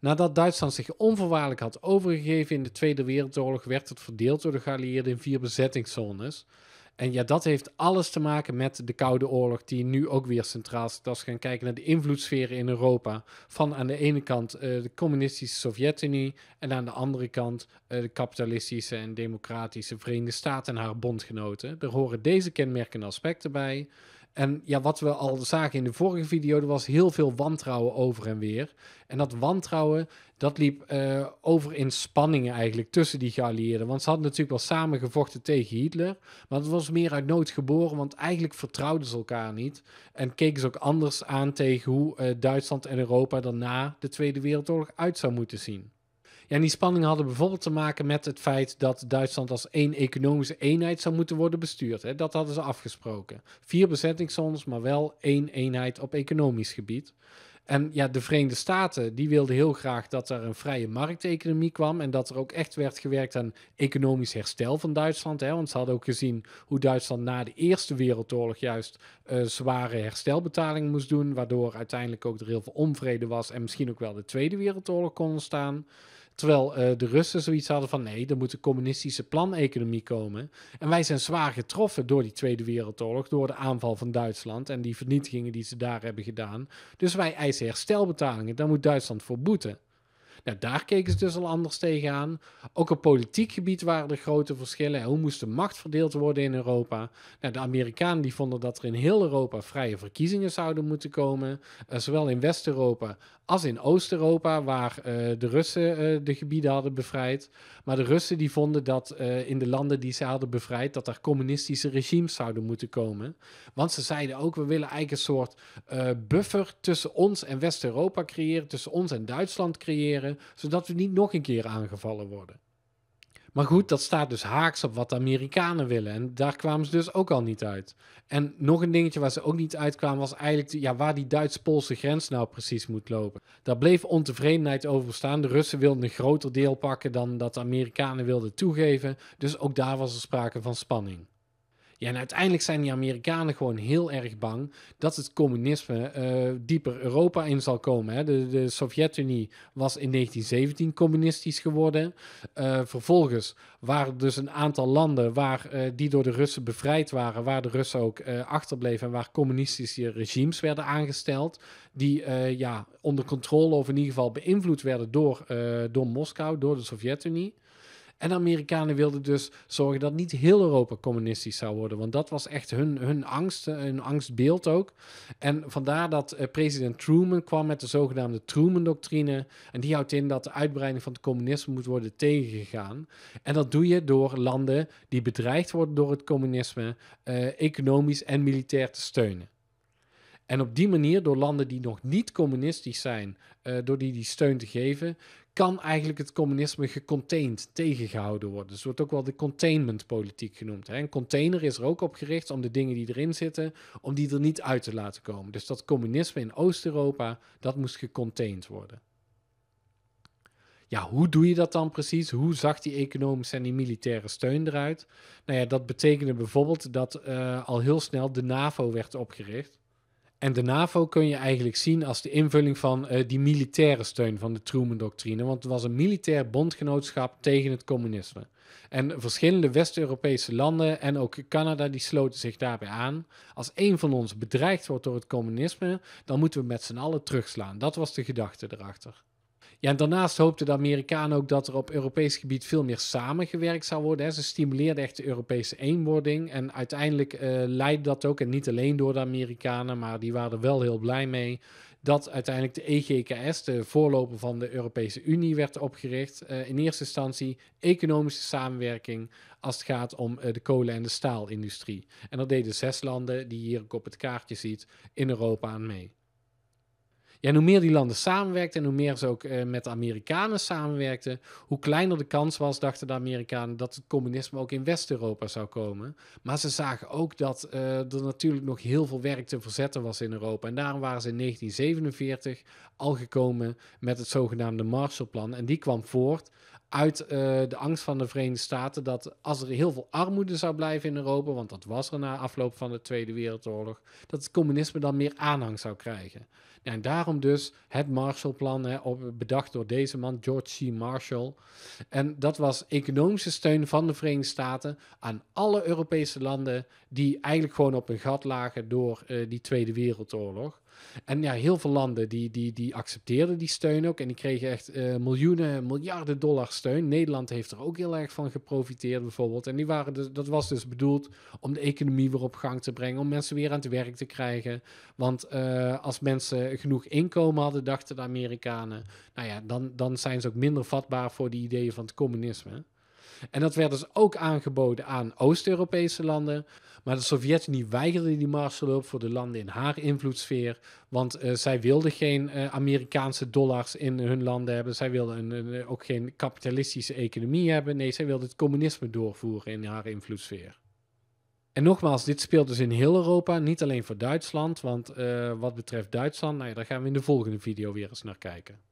Nadat Duitsland zich onvoorwaardelijk had overgegeven in de Tweede Wereldoorlog, werd het verdeeld door de geallieerden in vier bezettingszones. En ja, dat heeft alles te maken met de Koude Oorlog, die nu ook weer centraal staat. Als we gaan kijken naar de invloedssferen in Europa. Van aan de ene kant eh, de communistische Sovjet-Unie en aan de andere kant eh, de kapitalistische en democratische Verenigde Staten en haar bondgenoten. Er horen deze kenmerkende aspecten bij. En ja, wat we al zagen in de vorige video, er was heel veel wantrouwen over en weer. En dat wantrouwen, dat liep eh, over in spanningen eigenlijk tussen die geallieerden. Want ze hadden natuurlijk wel samen gevochten tegen Hitler. Maar het was meer uit nood geboren, want eigenlijk vertrouwden ze elkaar niet. En keken ze ook anders aan tegen hoe eh, Duitsland en Europa daarna de Tweede Wereldoorlog uit zou moeten zien. En die spanningen hadden bijvoorbeeld te maken met het feit dat Duitsland als één economische eenheid zou moeten worden bestuurd. Hè. Dat hadden ze afgesproken. Vier bezettingszones, maar wel één eenheid op economisch gebied. En ja, de Verenigde Staten die wilden heel graag dat er een vrije markteconomie kwam en dat er ook echt werd gewerkt aan economisch herstel van Duitsland. Hè? Want ze hadden ook gezien hoe Duitsland na de Eerste Wereldoorlog juist eh, zware herstelbetalingen moest doen, waardoor uiteindelijk ook er heel veel onvrede was en misschien ook wel de Tweede Wereldoorlog kon ontstaan. Terwijl eh, de Russen zoiets hadden van nee, er moet een communistische planeconomie komen. En wij zijn zwaar getroffen door die Tweede Wereldoorlog, door de aanval van Duitsland en die vernietigingen die ze daar hebben gedaan. Dus wij eisen herstelbetalingen, daar moet Duitsland voor boeten. Nou, daar keken ze dus al anders tegenaan. Ook op politiek gebied waren er grote verschillen. Hoe moest de macht verdeeld worden in Europa? Nou, de Amerikanen die vonden dat er in heel Europa vrije verkiezingen zouden moeten komen. Eh, zowel in West-Europa als in Oost-Europa, waar eh, de Russen eh, de gebieden hadden bevrijd. Maar de Russen die vonden dat in de landen die ze hadden bevrijd, dat er communistische regimes zouden moeten komen. Want ze zeiden ook, we willen eigenlijk een soort buffer tussen ons en West-Europa creëren, tussen ons en Duitsland creëren zodat we niet nog een keer aangevallen worden. Maar goed, dat staat dus haaks op wat de Amerikanen willen. En daar kwamen ze dus ook al niet uit. En nog een dingetje waar ze ook niet uitkwamen was eigenlijk ja, waar die Duits-Poolse grens nou precies moet lopen. Daar bleef ontevredenheid over staan. De Russen wilden een groter deel pakken dan dat de Amerikanen wilden toegeven. Dus ook daar was er sprake van spanning. Ja, en uiteindelijk zijn die Amerikanen gewoon heel erg bang dat het communisme eh, dieper Europa in zal komen. Hè. De, Sovjet-Unie was in 1917 communistisch geworden. Eh, vervolgens waren dus een aantal landen waar, eh, die door de Russen bevrijd waren, waar de Russen ook achterbleven en waar communistische regimes werden aangesteld, die ja, onder controle of in ieder geval beïnvloed werden door, door Moskou, door de Sovjet-Unie. En de Amerikanen wilden dus zorgen dat niet heel Europa communistisch zou worden. Want dat was echt hun, hun angst, eh, hun angstbeeld ook. En vandaar dat eh, president Truman kwam met de zogenaamde Truman-doctrine. En die houdt in dat de uitbreiding van het communisme moet worden tegengegaan. En dat doe je door landen die bedreigd worden door het communisme eh, economisch en militair te steunen. En op die manier, door landen die nog niet communistisch zijn, eh, door die die steun te geven, kan eigenlijk het communisme gecontained tegengehouden worden. Dus wordt ook wel de containmentpolitiek genoemd. Hè? Een container is er ook op gericht om de dingen die erin zitten, om die er niet uit te laten komen. Dus dat communisme in Oost-Europa, dat moest gecontained worden. Ja, hoe doe je dat dan precies? Hoe zag die economische en die militaire steun eruit? Nou ja, dat betekende bijvoorbeeld dat eh, al heel snel de NAVO werd opgericht. En de NAVO kun je eigenlijk zien als de invulling van eh, die militaire steun van de Truman-doctrine. Want het was een militair bondgenootschap tegen het communisme. En verschillende West-Europese landen en ook Canada die sloten zich daarbij aan. Als één van ons bedreigd wordt door het communisme, dan moeten we met z'n allen terugslaan. Dat was de gedachte erachter. Ja, en daarnaast hoopten de Amerikanen ook dat er op Europees gebied veel meer samengewerkt zou worden. Hè. Ze stimuleerden echt de Europese eenwording. En uiteindelijk uh, leidde dat ook, en niet alleen door de Amerikanen, maar die waren er wel heel blij mee. Dat uiteindelijk de EGKS, de voorloper van de Europese Unie, werd opgericht. Eh, in eerste instantie economische samenwerking als het gaat om eh, de kolen- en de staalindustrie. En dat deden zes landen, die je hier ook op het kaartje ziet, in Europa aan mee. Ja, hoe meer die landen samenwerkten en hoe meer ze ook eh, met de Amerikanen samenwerkten, hoe kleiner de kans was, dachten de Amerikanen, dat het communisme ook in West-Europa zou komen. Maar ze zagen ook dat eh, er natuurlijk nog heel veel werk te verzetten was in Europa. En daarom waren ze in 1947 al gekomen met het zogenaamde Marshallplan. En die kwam voort uit eh, de angst van de Verenigde Staten dat als er heel veel armoede zou blijven in Europa, want dat was er na afloop van de Tweede Wereldoorlog, dat het communisme dan meer aanhang zou krijgen. Nou, en daarom dus het Marshallplan, hè, op, bedacht door deze man, George C. Marshall. En dat was economische steun van de Verenigde Staten aan alle Europese landen die eigenlijk gewoon op een gat lagen door eh, die Tweede Wereldoorlog. En ja, heel veel landen die, die, die accepteerden die steun ook. En die kregen echt eh, miljoenen, miljarden dollar steun. Nederland heeft er ook heel erg van geprofiteerd bijvoorbeeld. En die waren dus, dat was dus bedoeld om de economie weer op gang te brengen. Om mensen weer aan het werk te krijgen. Want eh, als mensen genoeg inkomen hadden, dachten de Amerikanen. Nou ja, dan, dan zijn ze ook minder vatbaar voor die ideeën van het communisme. En dat werd dus ook aangeboden aan Oost-Europese landen. Maar de Sovjet-Unie weigerde die Marshallhulp voor de landen in haar invloedssfeer. Want eh, zij wilden geen eh, Amerikaanse dollars in hun landen hebben. Zij wilden een, eh, ook geen kapitalistische economie hebben. Nee, zij wilden het communisme doorvoeren in haar invloedssfeer. En nogmaals, dit speelt dus in heel Europa, niet alleen voor Duitsland. Want wat betreft Duitsland, nou daar gaan we in de volgende video weer eens naar kijken.